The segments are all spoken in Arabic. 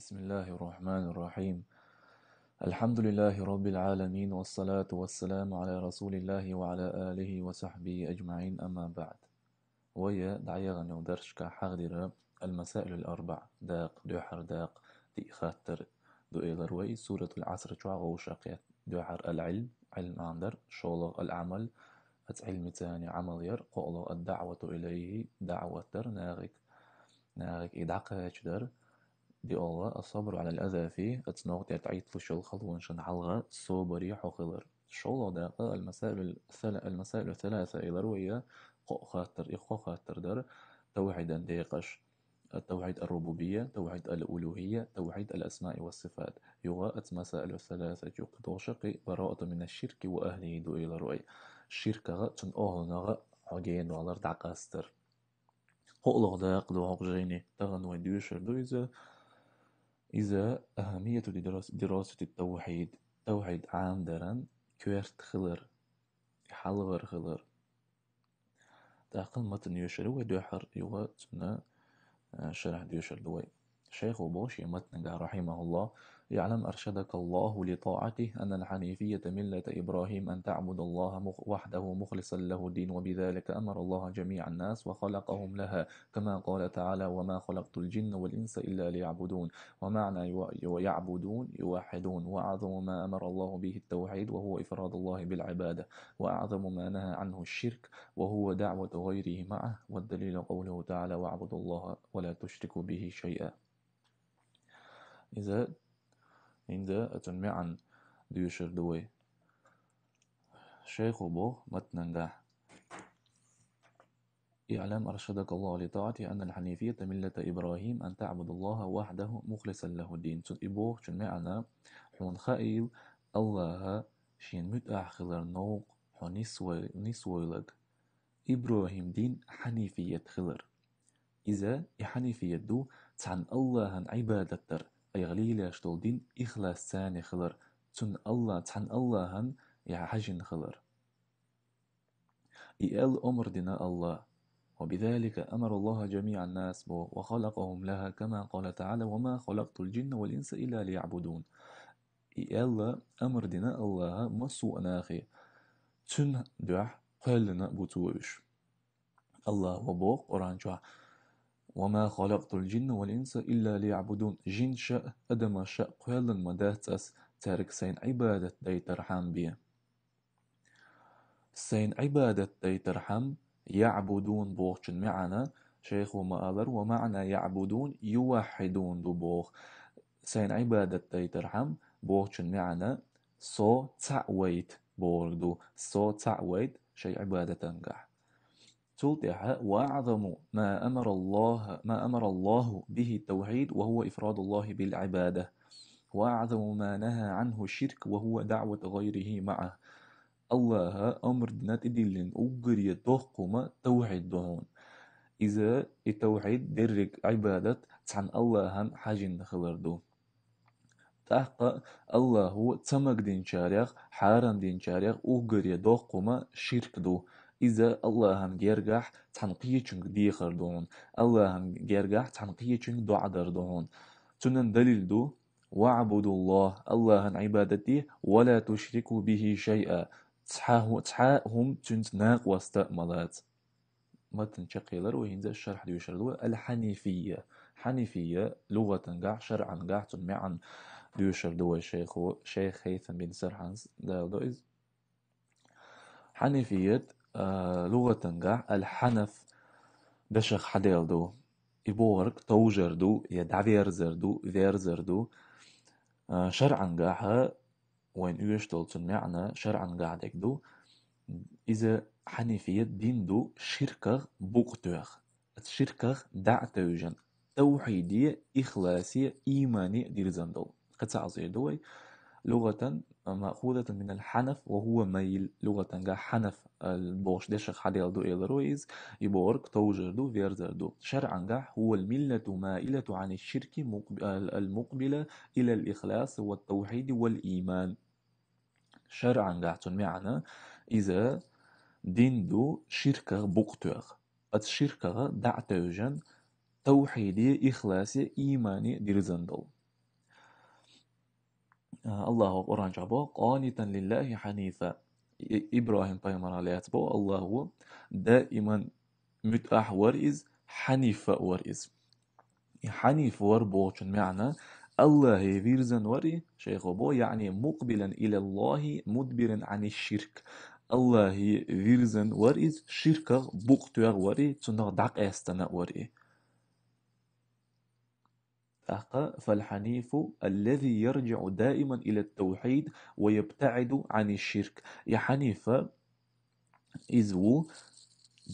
بسم الله الرحمن الرحيم الحمد لله رب العالمين والصلاة والسلام على رسول الله وعلى آله وصحبه أجمعين أما بعد ويا دعيا غنيو حغدر المسائل الأربع داق حر داق دي دو إيلر وي سورة العصر شعغو شاقيات حر العلم علم عندر شولغ العمل علم تاني عمل ير قولغ الدعوة إليه دعوة در ناغك ناغك إدعقاتش در De الصبر على الأذى فيه het noodheid uitvoersel خلوان شن علغة صوبري حقلر شول دا المسائل الثل... المسائل الثلاثة إلى روية قو خاطر إخو خاطر در توحيدا ديقش التوحيد الربوبية توحيد الألوهية توحيد الأسماء والصفات يغاءة مسائل الثلاثة يقدو شقي براءة من الشرك وأهله دو إلى رؤي الشرك غا تن أهلنا غا عجين دولار دعقاستر قولغ دا قدو عقجيني تغن وين دوشر دويزة إذا أهمية دراسة, دراسة التوحيد عام درن كويرت خلر حلغر خلر تعقل متن يشر دوحر يوا سنة آه، شرح ديوشر دوي شيخ وبوش متن رحمه الله يعلم أرشدك الله لطاعته أن الحنيفية ملة إبراهيم أن تعبد الله وحده مخلصا له الدين وبذلك أمر الله جميع الناس وخلقهم لها كما قال تعالى وما خلقت الجن والإنس إلا ليعبدون ومعنى يعبدون يوحدون وأعظم ما أمر الله به التوحيد وهو إفراد الله بالعبادة وأعظم ما نهى عنه الشرك وهو دعوة غيره معه والدليل قوله تعالى واعبدوا الله ولا تشركوا به شيئا إذا hindde أتن een duurser doel. شيخ ما تنجح اعلم أرشدك الله لطاعته أن الحنيفية ملة إبراهيم أن تعبد الله وحده مخلصا له الدين تن إبوغ تن معنا حون خائل الله شين متأح خلر نوق حون نسويلك إبراهيم دين حنيفية خلر إذا حنيفية دو تعن الله عبادتر Ягълиилия штолдин خلر تن الله تن الله هن يا хылар. خلر эл أمر دين الله وبذلك أمر الله جميع الناس وخلقهم لها كما قال تعالى وما خلقت الجن والإنس إلا ليعبدون يلا أمر دين الله مصو أناخي تن دع قلنا بتوش الله وبوق قرآن جوا وما خلقت الجن والإنس إلا ليعبدون جن شاء أدم شاء تارك سين عبادة sayin ترحم tarham سين عبادة ibodatday ترحم يعبدون بوغ معنا شيخ ومآلر ومعنى يعبدون يوحدون دو بوغ سين عبادة ترحم بوغ معنا سو تعويت بوردو سو تعويت شيء عبادة تنجح سطح وأعظم ما أمر الله ما أمر الله به التوحيد وهو إفراد الله بالعبادة وأعظم ما نهى عنه الشرك وهو دعوة غيره معه الله أمر نتدلين أجري تحكم توحيد دون إذا التوحيد درك عبادة عن الله حاجين خلردو تحقق الله تمك دين شارخ حارم دين شارخ أجري تحكم شرك دو إذا الله هم جرجح تنقية چنگ ديخر دون الله هم جرجح تنقية چنگ دعدر دون تنن دليل دو وعبد الله الله عبادتي ولا تشركوا به شيئا تحا هم تنت ناق تنتناق واستأملات متن شقيلر وهنزا الشرح ديو شردوا الحنيفية حنيفية لغة قاع شرعا قاع تنمعا ديو شردوا الشيخ شيخ هيثم بن سرحان داودو حنيفية آه، لغتنگع الحنف بشخ حدالدو إبورك توجردو يدع دو شرعا آه، شرعنجاها وين يشتغل معنى دك دو إذا حنفية دين دو شركة بوقتوغ الشركة دع توجن توحيدية إخلاصية إيمانية دير دو قد سعصير دوي لغة مأخوذة من الحنف وهو ميل لغة حنف البوشدشخ حديالدو إيلرويز يبورك فيرزر دو شرعا هو الملة مائلة عن الشرك المقبلة إلى الإخلاص والتوحيد والإيمان شرعا قاعدون معنا إذا دين دو شركة بوقتوغ الشركة دعتوجن توحيدي إخلاصي إيماني ديرزندل آه، الله قران جابو قانتا لله حنيفا ابراهيم بايمر عليه تبو الله هو دائما متاح ورئيس حنيف ورئيس حنيف وربوش معنى الله فيرزن وري شيخ بو يعني مقبلا الى الله مدبرا عن الشرك الله فيرزن وريز شرك بوكتوغ وري تنغ دق استنا وري فالحنيف الذي يرجع دائما إلى التوحيد ويبتعد عن الشرك يا حنيفة إذو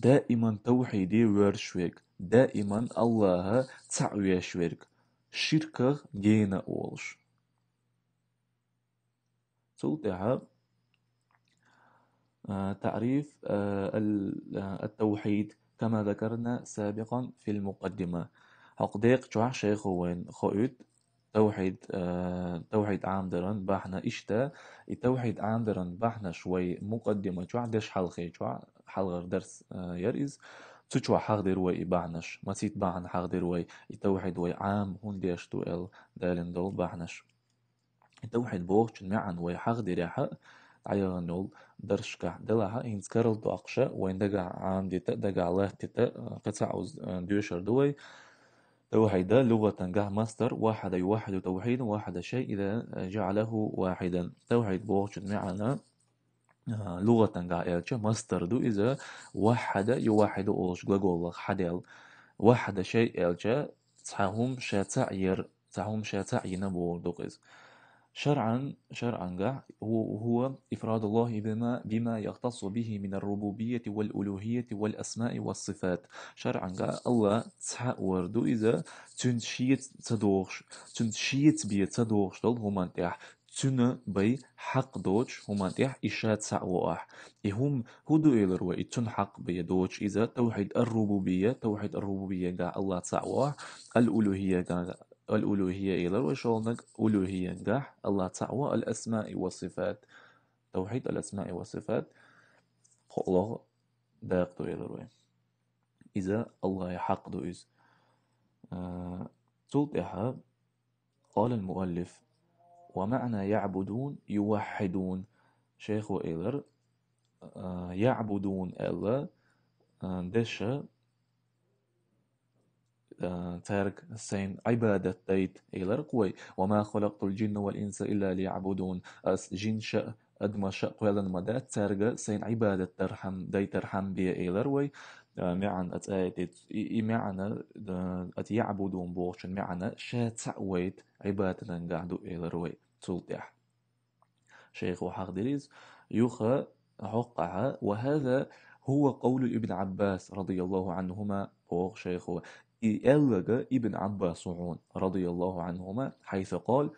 دائما توحيدي ورشويك دائما الله تعويشويك شركة جينا أولش تلتها تعريف التوحيد كما ذكرنا سابقا في المقدمة حقديق شيخ وين خوئد توحيد آه توحيد عامدرن بحنا إشتا توحيد عامدرن بحنا شوي مقدمة جوع دش حلقة جوع حلقة درس آه يرئز تشوا حقدر وي بحناش ما تيت بحنا حقدر وي توحيد وي عام هون ديش تو ال دالن دول بحناش توحيد بوغ معن وي حقدر يحق عيغ نول درشكا دلها انس كارل دو أقشا وين دقع عام ديتا الله له تيتا عوز آه، دوشر دوي توحيدا لغة جه مصدر واحد يوحد توحيدا واحد شيء إذا جعله واحدا توحيد بوجود معنا آه، لغة جه إلشة مصدر دو إذا واحد يوحد أوش جوجل حدل واحد شيء إلجا تحهم شتعير تحهم شتعينا بوردوقز شرعا شرعا قاع إفراد الله بما بما يختص به من الربوبية والألوهية والأسماء والصفات شرعا قاع الله تسحق وردو إذا تنشيت تدوغش تنشيت بي تدوغش دول هما تاح تنا بي حق دوج هما تاح إشات واح هم هدو إلر تن حق بي دوج إذا توحيد الربوبية توحيد الربوبية قاع الله واح الألوهية قاع الألوهية إلى وشولنك ألوهية نجاح الله تعوى الأسماء والصفات توحيد الأسماء والصفات الله داقدو إلى روي إذا الله يحقدو إذ آه، تلت إحاب قال المؤلف ومعنى يعبدون يوحدون شيخ إيلر آه، يعبدون الله آه، دشا آه، تارك سين عبادة تيت إيلر قوي وما خلقت الجن والإنس إلا ليعبدون أس جن شاء أدم شاء قويلن مدى تارك سين عبادة ترحم دي ترحم بي إيلر وي آه، معن أتأيت آه، إي معنا أتيعبدون بوش معنى شاء تعويت عبادة قاعدو إيلر وي تلتح شيخ وحق يخا حقها وهذا هو قول ابن عباس رضي الله عنهما بوغ شيخه ألج ابن عباس رضي الله عنهما حيث قال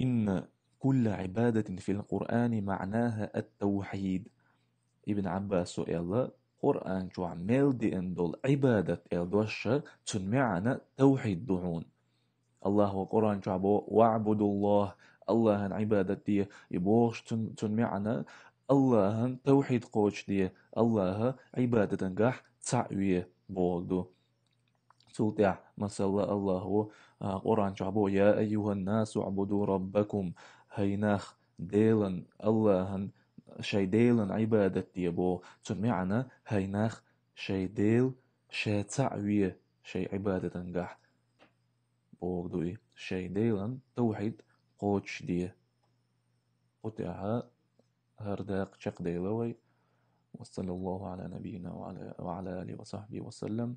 إن كل عبادة في القرآن معناها التوحيد ابن عباس إلا قرآن جو عمل دي اندول عبادة الدوشة تنمعنا توحيد دعون الله وقرآن جو عبو الله الله عبادة دي يبوش تنمعنا الله توحيد قوش دي الله عبادة نجاح تعويه بولدو توضع ما سوى الله آه، قرآن شعبو يا أيها الناس اعبدوا ربكم هيناخ ديلن الله شي ديلن عبادة ديبو تمعنا هيناخ شي ديل شي تعوية شي عبادة نجح بوغدوي إيه، شي ديلن توحيد قوتش دي قطعها هرداق شق ديلوي وصلى الله على نبينا وعلى, وعلى آله وصحبه وسلم